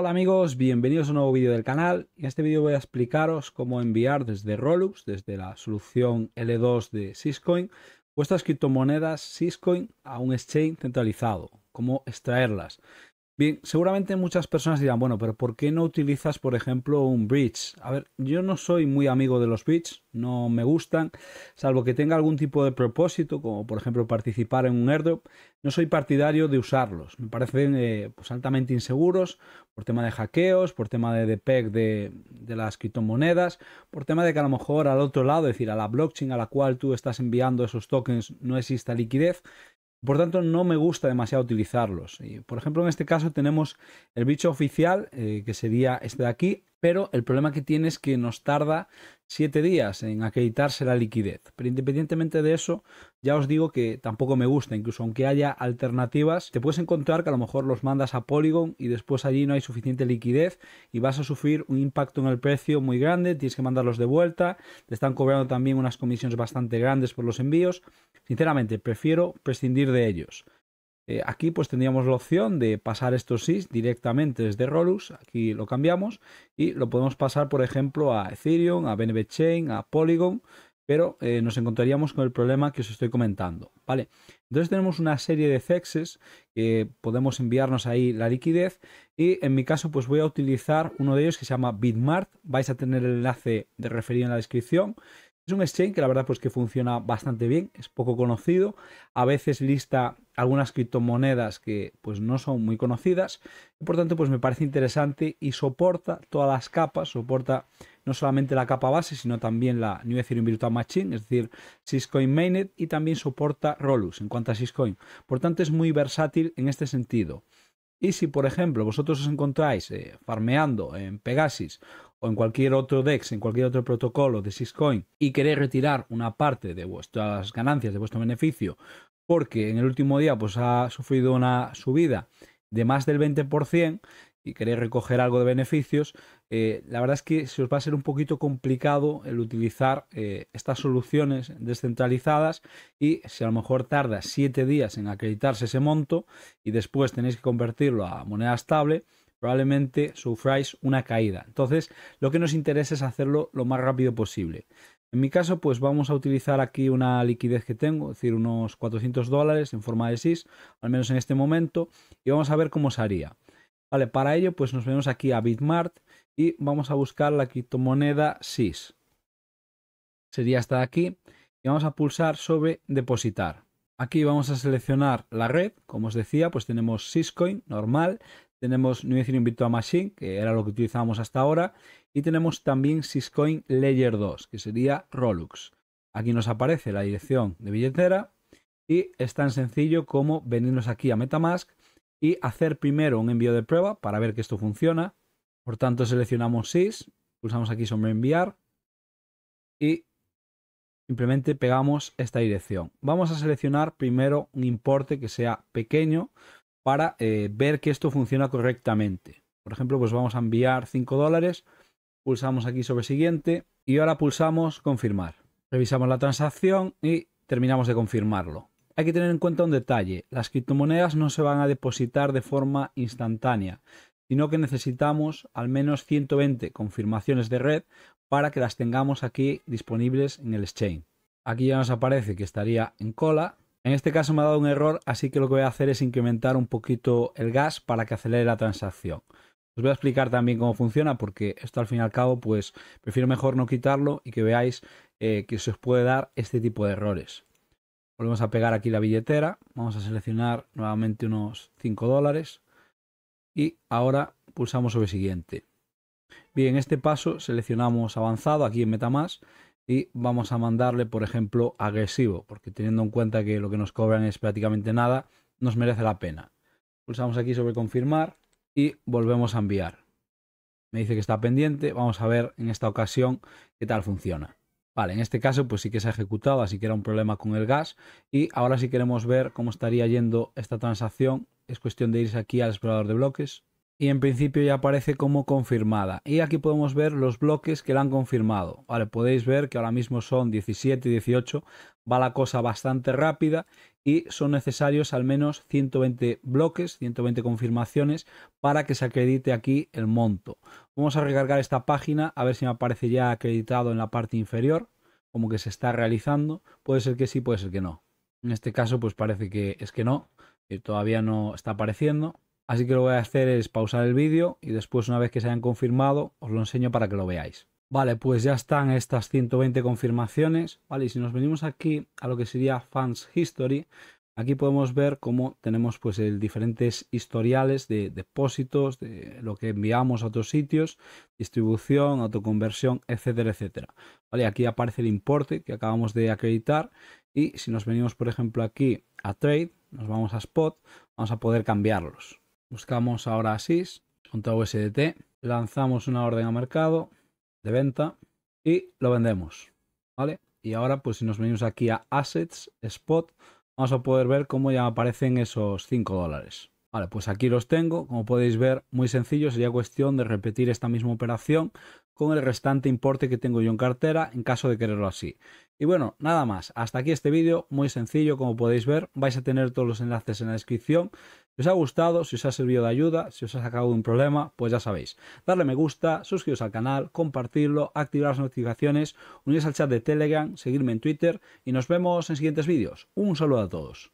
Hola amigos, bienvenidos a un nuevo vídeo del canal. En este vídeo voy a explicaros cómo enviar desde Rolux, desde la solución L2 de Syscoin, vuestras criptomonedas Syscoin a un exchange centralizado, cómo extraerlas. Bien, seguramente muchas personas dirán, bueno, pero ¿por qué no utilizas, por ejemplo, un bridge? A ver, yo no soy muy amigo de los bridges, no me gustan, salvo que tenga algún tipo de propósito, como por ejemplo participar en un airdrop, no soy partidario de usarlos. Me parecen eh, pues, altamente inseguros por tema de hackeos, por tema de, depeg de, de, las criptomonedas, por tema de que a lo mejor al otro lado, es decir, a la blockchain a la cual tú estás enviando esos tokens no exista liquidez. Por tanto, no me gusta demasiado utilizarlos. Y, por ejemplo, en este caso tenemos el bicho oficial, eh, que sería este de aquí, pero el problema que tiene es que nos tarda siete días en acreditarse la liquidez. Pero independientemente de eso, ya os digo que tampoco me gusta, incluso aunque haya alternativas, te puedes encontrar que a lo mejor los mandas a Polygon y después allí no hay suficiente liquidez y vas a sufrir un impacto en el precio muy grande, tienes que mandarlos de vuelta, te están cobrando también unas comisiones bastante grandes por los envíos. Sinceramente, prefiero prescindir de ellos. Eh, aquí pues tendríamos la opción de pasar estos SIS directamente desde Rolux, aquí lo cambiamos y lo podemos pasar por ejemplo a Ethereum, a BNB Chain, a Polygon, pero eh, nos encontraríamos con el problema que os estoy comentando, ¿vale? Entonces tenemos una serie de sexes que podemos enviarnos ahí la liquidez y en mi caso pues voy a utilizar uno de ellos que se llama Bitmart, vais a tener el enlace de referido en la descripción. Es un exchange que la verdad pues que funciona bastante bien, es poco conocido, a veces lista algunas criptomonedas que pues no son muy conocidas por tanto pues me parece interesante y soporta todas las capas, soporta no solamente la capa base sino también la New Ethereum Virtual Machine, es decir, Syscoin Mainnet y también soporta Rolus en cuanto a Syscoin. Por tanto es muy versátil en este sentido. Y si, por ejemplo, vosotros os encontráis eh, farmeando en Pegasus o en cualquier otro DEX, en cualquier otro protocolo de Syscoin y queréis retirar una parte de vuestras ganancias, de vuestro beneficio, porque en el último día pues, ha sufrido una subida de más del 20%, queréis recoger algo de beneficios, eh, la verdad es que se os va a ser un poquito complicado el utilizar eh, estas soluciones descentralizadas y si a lo mejor tarda 7 días en acreditarse ese monto y después tenéis que convertirlo a moneda estable, probablemente sufráis una caída. Entonces, lo que nos interesa es hacerlo lo más rápido posible. En mi caso, pues vamos a utilizar aquí una liquidez que tengo, es decir, unos 400 dólares en forma de SIS, al menos en este momento, y vamos a ver cómo se haría. Vale, para ello pues nos vemos aquí a Bitmart y vamos a buscar la criptomoneda SIS. Sería esta de aquí y vamos a pulsar sobre depositar. Aquí vamos a seleccionar la red, como os decía, pues tenemos SISCOIN normal, tenemos New Ethereum Virtual Machine, que era lo que utilizábamos hasta ahora, y tenemos también SISCOIN Layer 2, que sería Rolux. Aquí nos aparece la dirección de billetera y es tan sencillo como venirnos aquí a Metamask y hacer primero un envío de prueba para ver que esto funciona. Por tanto, seleccionamos SIS, pulsamos aquí sobre enviar y simplemente pegamos esta dirección. Vamos a seleccionar primero un importe que sea pequeño para eh, ver que esto funciona correctamente. Por ejemplo, pues vamos a enviar 5 dólares, pulsamos aquí sobre siguiente y ahora pulsamos confirmar. Revisamos la transacción y terminamos de confirmarlo. Hay que tener en cuenta un detalle, las criptomonedas no se van a depositar de forma instantánea, sino que necesitamos al menos 120 confirmaciones de red para que las tengamos aquí disponibles en el exchange. Aquí ya nos aparece que estaría en cola. En este caso me ha dado un error, así que lo que voy a hacer es incrementar un poquito el gas para que acelere la transacción. Os voy a explicar también cómo funciona, porque esto al fin y al cabo, pues prefiero mejor no quitarlo y que veáis eh, que se os puede dar este tipo de errores. Volvemos a pegar aquí la billetera. Vamos a seleccionar nuevamente unos 5 dólares. Y ahora pulsamos sobre siguiente. Bien, este paso seleccionamos avanzado aquí en MetaMask y vamos a mandarle, por ejemplo, agresivo, porque teniendo en cuenta que lo que nos cobran es prácticamente nada, nos merece la pena. Pulsamos aquí sobre confirmar y volvemos a enviar. Me dice que está pendiente, vamos a ver en esta ocasión qué tal funciona. Vale, en este caso pues sí que se ha ejecutado, así que era un problema con el gas y ahora si queremos ver cómo estaría yendo esta transacción es cuestión de irse aquí al explorador de bloques y en principio ya aparece como confirmada. Y aquí podemos ver los bloques que la han confirmado. Vale, podéis ver que ahora mismo son 17 y 18, va la cosa bastante rápida y son necesarios al menos 120 bloques, 120 confirmaciones para que se acredite aquí el monto. Vamos a recargar esta página a ver si me aparece ya acreditado en la parte inferior, como que se está realizando. Puede ser que sí, puede ser que no. En este caso pues parece que es que no, y todavía no está apareciendo. Así que lo que voy a hacer es pausar el vídeo y después una vez que se hayan confirmado os lo enseño para que lo veáis. Vale, pues ya están estas 120 confirmaciones, ¿vale? Y si nos venimos aquí a lo que sería Fans History, aquí podemos ver cómo tenemos pues diferentes historiales de depósitos, de lo que enviamos a otros sitios, distribución, autoconversión, etcétera, etcétera. Vale, aquí aparece el importe que acabamos de acreditar y si nos venimos por ejemplo aquí a Trade, nos vamos a Spot, vamos a poder cambiarlos, Buscamos ahora ASIS, junto a USDT, lanzamos una orden a mercado de venta y lo vendemos, ¿vale? Y ahora, pues si nos venimos aquí a Assets, Spot, vamos a poder ver cómo ya aparecen esos 5 dólares. Vale, pues aquí los tengo, como podéis ver, muy sencillo, sería cuestión de repetir esta misma operación con el restante importe que tengo yo en cartera en caso de quererlo así. Y bueno, nada más, hasta aquí este vídeo, muy sencillo, como podéis ver, vais a tener todos los enlaces en la descripción. Si os ha gustado, si os ha servido de ayuda, si os ha sacado de un problema, pues ya sabéis, darle me gusta, suscribiros al canal, compartirlo, activar las notificaciones, unirse al chat de Telegram, seguirme en Twitter y nos vemos en siguientes vídeos. Un saludo a todos.